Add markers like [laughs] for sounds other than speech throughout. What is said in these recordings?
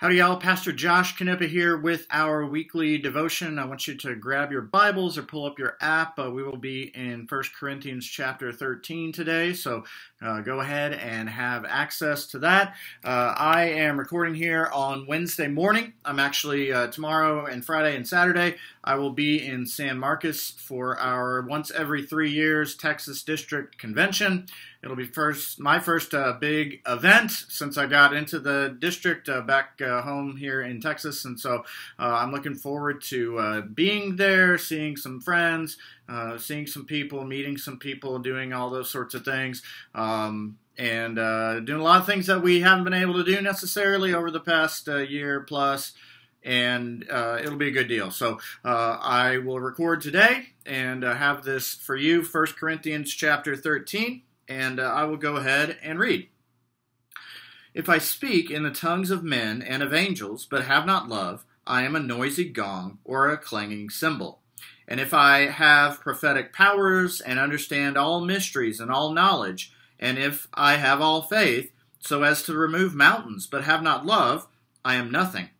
Howdy, y'all. Pastor Josh Canepa here with our weekly devotion. I want you to grab your Bibles or pull up your app. Uh, we will be in First Corinthians chapter 13 today, so uh, go ahead and have access to that. Uh, I am recording here on Wednesday morning. I'm actually uh, tomorrow and Friday and Saturday. I will be in San Marcos for our once every three years Texas District Convention. It'll be first my first uh, big event since I got into the district uh, back home here in Texas, and so uh, I'm looking forward to uh, being there, seeing some friends, uh, seeing some people, meeting some people, doing all those sorts of things. Um, and doing a lot of things that we haven't been able to do necessarily over the past year plus and uh, it'll be a good deal. So uh, I will record today and uh, have this for you, First Corinthians chapter 13, and I will go ahead and read. If I speak in the tongues of men and of angels, but have not love, I am a noisy gong or a clanging cymbal. And if I have prophetic powers and understand all mysteries and all knowledge, and if I have all faith, so as to remove mountains, but have not love, I am nothing.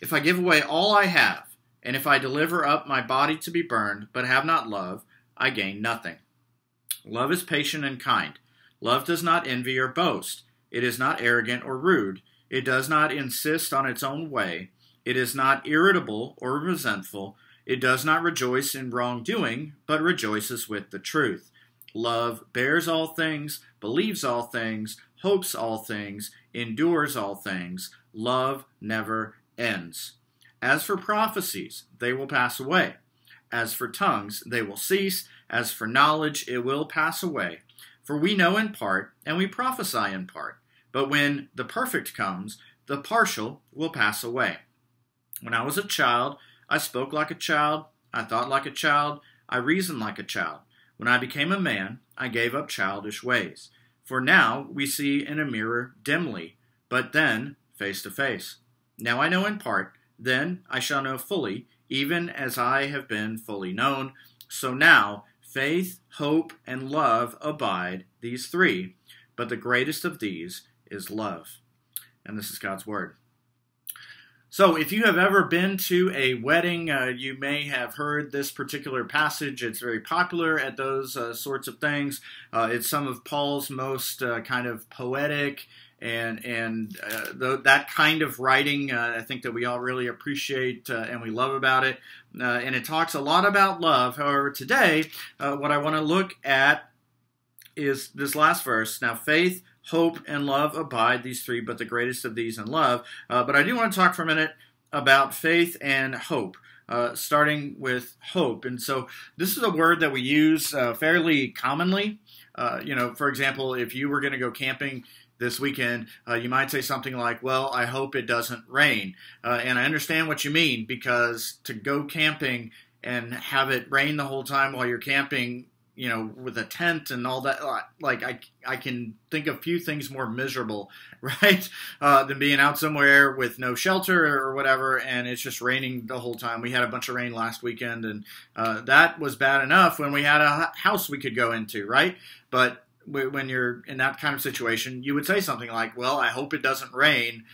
If I give away all I have, and if I deliver up my body to be burned, but have not love, I gain nothing. Love is patient and kind. Love does not envy or boast. It is not arrogant or rude. It does not insist on its own way. It is not irritable or resentful. It does not rejoice in wrongdoing, but rejoices with the truth. Love bears all things, believes all things, hopes all things, endures all things. Love never ends. As for prophecies, they will pass away. As for tongues, they will cease. As for knowledge, it will pass away. For we know in part, and we prophesy in part. But when the perfect comes, the partial will pass away. When I was a child, I spoke like a child, I thought like a child, I reasoned like a child. When I became a man, I gave up childish ways. For now we see in a mirror dimly, but then face to face. Now I know in part, then I shall know fully, even as I have been fully known. So now faith, hope, and love abide, these three, but the greatest of these is love. And this is God's Word. So, if you have ever been to a wedding, uh, you may have heard this particular passage. It's very popular at those uh, sorts of things. Uh, it's some of Paul's most uh, kind of poetic and and uh, that kind of writing. Uh, I think that we all really appreciate and we love about it. and it talks a lot about love. However, today, what I want to look at is this last verse. Now, faith hope, and love abide, these three, but the greatest of these in love. Uh, but I do want to talk for a minute about faith and hope. Uh, starting with hope. And so this is a word that we use uh, fairly commonly. Uh, you know, for example, if you were going to go camping this weekend, uh, you might say something like, Well, I hope it doesn't rain. Uh, and I understand what you mean because to go camping and have it rain the whole time while you're camping you know, with a tent and all that. Uh, like I, I can think of few things more miserable, [laughs] right, uh, than being out somewhere with no shelter or whatever, and it's just raining the whole time. We had a bunch of rain last weekend, and uh, that was bad enough when we had a house we could go into, right? But when you're in that kind of situation, you would say something like, "Well, I hope it doesn't rain."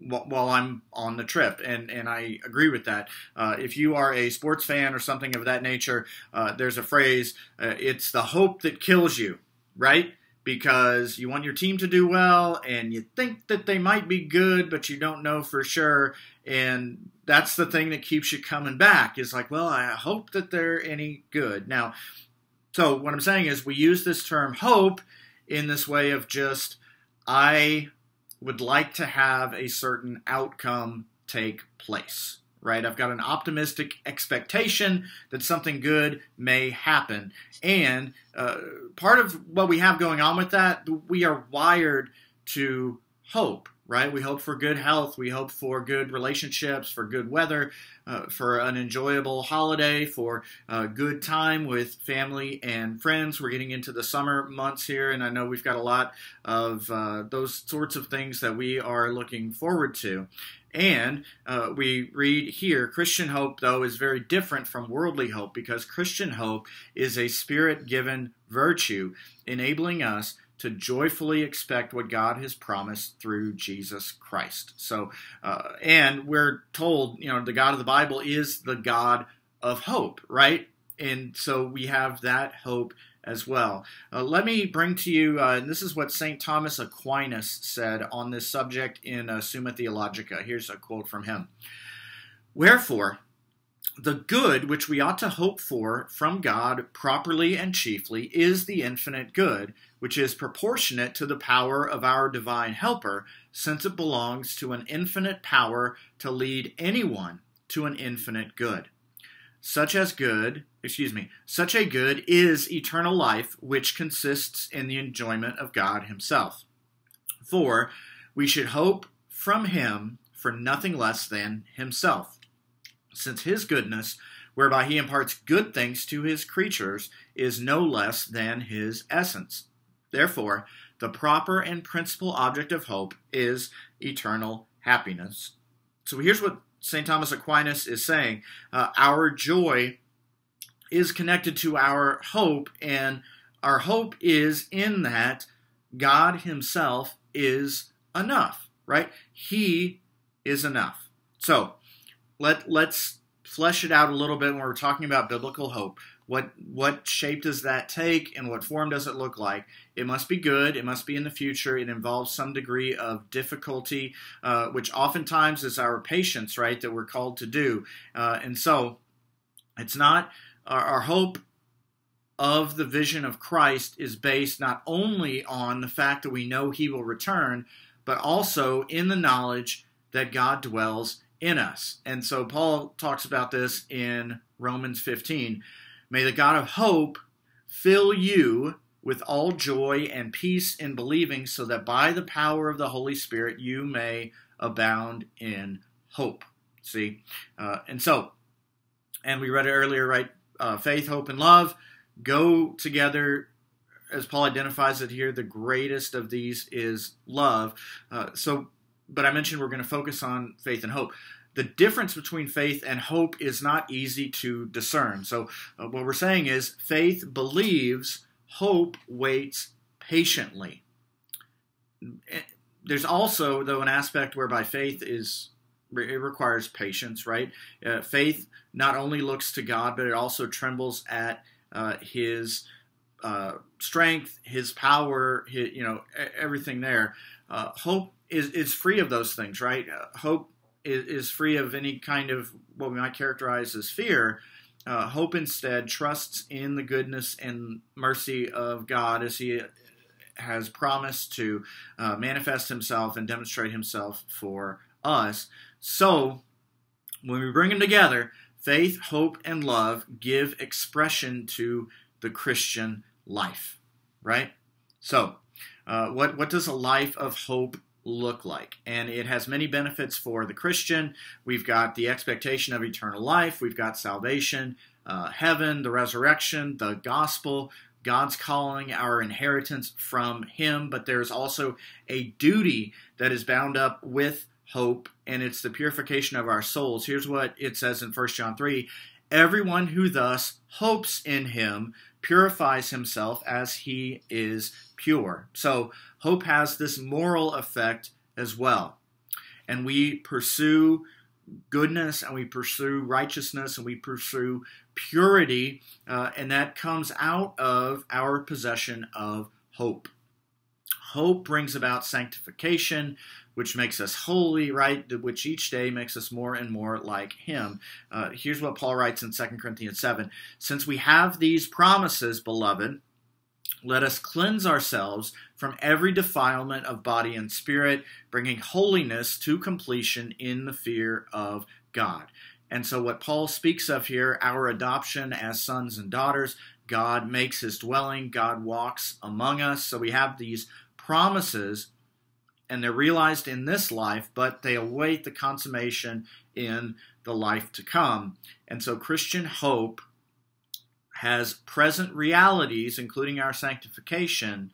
while I'm on the trip, and and I agree with that. Uh, if you are a sports fan or something of that nature, uh, there's a phrase: uh, "It's the hope that kills you," right? Because you want your team to do well, and you think that they might be good, but you don't know for sure, and that's the thing that keeps you coming back. Is like, well, I hope that they're any good now. So what I'm saying is, we use this term "hope" in this way of just I would like to have a certain outcome take place, right? I've got an optimistic expectation that something good may happen. And uh, part of what we have going on with that, we are wired to hope right? We hope for good health. We hope for good relationships, for good weather, uh, for an enjoyable holiday, for a uh, good time with family and friends. We're getting into the summer months here, and I know we've got a lot of uh, those sorts of things that we are looking forward to. And uh, we read here Christian hope, though, is very different from worldly hope because Christian hope is a spirit given virtue, enabling us to joyfully expect what God has promised through Jesus Christ. So, uh, and we're told, you know, the God of the Bible is the God of hope, right? And so we have that hope as well. Uh, let me bring to you, uh, and this is what St. Thomas Aquinas said on this subject in uh, Summa Theologica. Here's a quote from him Wherefore, the good which we ought to hope for from God properly and chiefly is the infinite good, which is proportionate to the power of our divine helper, since it belongs to an infinite power to lead anyone to an infinite good. Such as good, excuse me, such a good is eternal life, which consists in the enjoyment of God Himself. For we should hope from Him for nothing less than Himself since his goodness, whereby he imparts good things to his creatures, is no less than his essence. Therefore, the proper and principal object of hope is eternal happiness. So here's what St. Thomas Aquinas is saying uh, Our joy is connected to our hope, and our hope is in that God Himself is enough, right? He is enough. So let let's flesh it out a little bit when we're talking about biblical hope. What what shape does that take and what form does it look like? It must be good. It must be in the future. It involves some degree of difficulty, uh, which oftentimes is our patience, right? That we're called to do, uh, and so it's not our, our hope of the vision of Christ is based not only on the fact that we know He will return, but also in the knowledge that God dwells in us. And so Paul talks about this in Romans 15. May the God of hope fill you with all joy and peace in believing, so that by the power of the Holy Spirit you may abound in hope. See? Uh, and so, and we read it earlier, right? Uh, faith, hope, and love go together as Paul identifies it here, the greatest of these is love. Uh, so but I mentioned we're going to focus on faith and hope. The difference between faith and hope is not easy to discern. So, uh, what we're saying is faith believes, hope waits patiently. Eh, there's also, though, an aspect whereby faith is it requires patience, right? Uh, faith not only looks to God, but it also trembles at uh, His uh, strength, his power, his, you know, everything there. Uh, hope is, is free of those things, right? Uh, hope is, is, free of any kind of what we might characterize as fear. Uh, hope instead trusts in the goodness and mercy of God as He uh, has promised to uh, manifest Himself and demonstrate Himself for us. So, when we bring them together, faith, hope, and love give expression to the Christian life, right? So, uh, what what does a life of hope look like? And it has many benefits for the Christian. We've got the expectation of eternal life. We've got salvation, uh, heaven, the resurrection, the gospel. God's calling our inheritance from Him, but there's also a duty that is bound up with hope, and it's the purification of our souls. Here's what it says in 1 John 3 Everyone who thus hopes in Him purifies himself as he is pure. So hope has this moral effect as well. And we pursue goodness and we pursue righteousness and we pursue purity, uh, and that comes out of our possession of hope. Hope brings about sanctification, which makes us holy, right? Which each day makes us more and more like Him. Uh, here's what Paul writes in 2 Corinthians 7 Since we have these promises, beloved, let us cleanse ourselves from every defilement of body and spirit, bringing holiness to completion in the fear of God. And so, what Paul speaks of here, our adoption as sons and daughters, God makes his dwelling, God walks among us. So, we have these promises and they're realized in this life, but they await the consummation in the life to come. And so Christian hope has present realities, including our sanctification.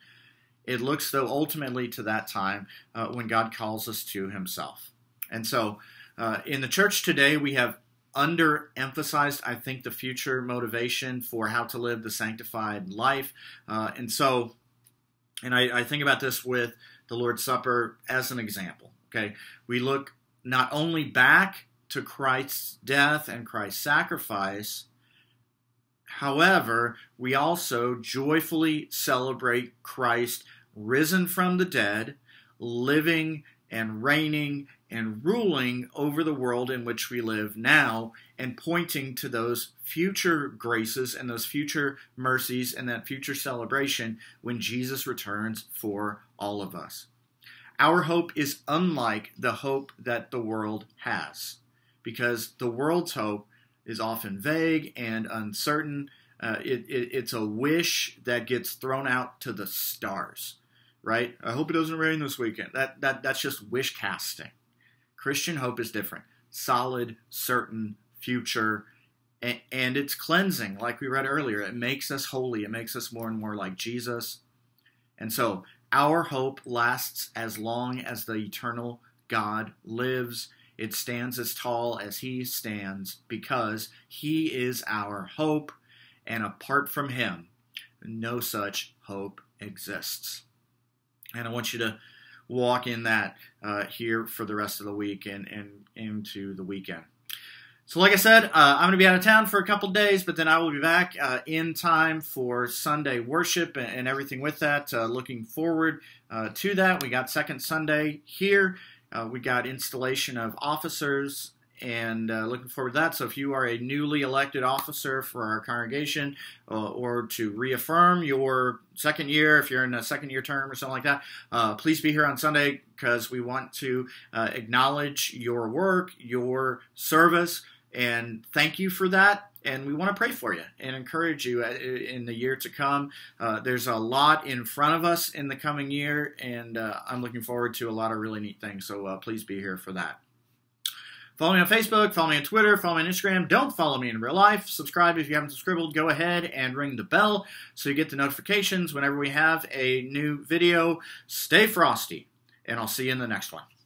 It looks, though, ultimately to that time uh, when God calls us to Himself. And so uh, in the church today, we have underemphasized, I think, the future motivation for how to live the sanctified life. Uh, and so and I, I think about this with the Lord's Supper as an example. Okay, we look not only back to Christ's death and Christ's sacrifice, however, we also joyfully celebrate Christ risen from the dead, living and reigning and ruling over the world in which we live now and pointing to those future graces and those future mercies and that future celebration when Jesus returns for all of us. Our hope is unlike the hope that the world has, because the world's hope is often vague and uncertain. Uh, it, it, it's a wish that gets thrown out to the stars, right? I hope it doesn't rain this weekend. That, that, that's just wish casting. Christian hope is different solid, certain future, and, and it's cleansing, like we read earlier. It makes us holy, it makes us more and more like Jesus. And so our hope lasts as long as the eternal God lives. It stands as tall as He stands because He is our hope, and apart from Him, no such hope exists. And I want you to walk in that uh, here for the rest of the week and, and into the weekend. So, like I said, uh, I'm going to be out of town for a couple days, but then I will be back uh, in time for Sunday worship and, and everything with that. Uh, looking forward uh, to that. We got Second Sunday here. Uh, we got installation of officers and uh, looking forward to that. So if you are a newly elected officer for our congregation uh, or to reaffirm your second year, if you're in a second year term or something like that, uh, please be here on Sunday because we want to uh, acknowledge your work, your service, and thank you for that. And we want to pray for you and encourage you uh, in the year to come. Uh, there's a lot in front of us in the coming year, and uh, I'm looking forward to a lot of really neat things. So uh, please be here for that. Follow me on Facebook, follow me on Twitter, follow me on Instagram. Don't follow me in real life. Subscribe if you haven't subscribed. Go ahead and ring the bell so you get the notifications whenever we have a new video. Stay frosty, and I'll see you in the next one.